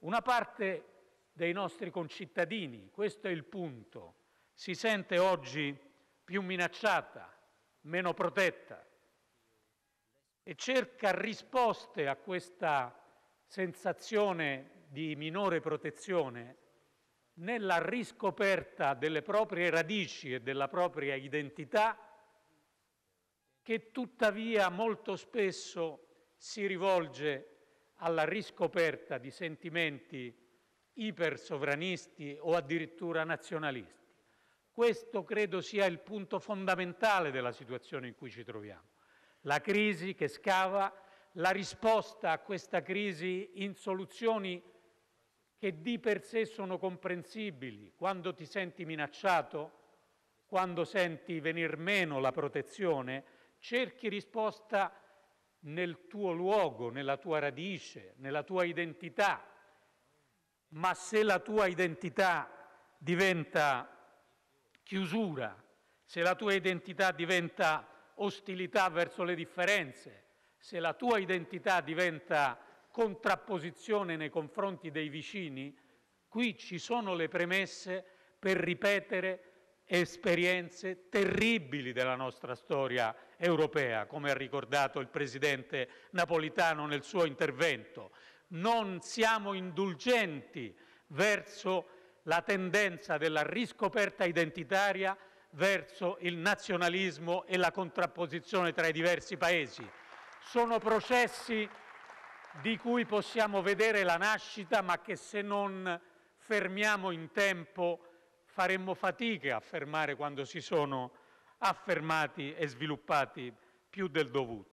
Una parte dei nostri concittadini, questo è il punto, si sente oggi più minacciata, meno protetta e cerca risposte a questa sensazione di minore protezione nella riscoperta delle proprie radici e della propria identità che tuttavia molto spesso si rivolge alla riscoperta di sentimenti ipersovranisti o addirittura nazionalisti. Questo credo sia il punto fondamentale della situazione in cui ci troviamo. La crisi che scava, la risposta a questa crisi in soluzioni che di per sé sono comprensibili quando ti senti minacciato, quando senti venir meno la protezione, cerchi risposta nel tuo luogo, nella tua radice, nella tua identità. Ma se la tua identità diventa chiusura, se la tua identità diventa ostilità verso le differenze, se la tua identità diventa contrapposizione nei confronti dei vicini, qui ci sono le premesse per ripetere esperienze terribili della nostra storia europea, come ha ricordato il presidente Napolitano nel suo intervento. Non siamo indulgenti verso la tendenza della riscoperta identitaria verso il nazionalismo e la contrapposizione tra i diversi paesi. Sono processi di cui possiamo vedere la nascita, ma che se non fermiamo in tempo faremmo fatica a fermare quando si sono affermati e sviluppati più del dovuto.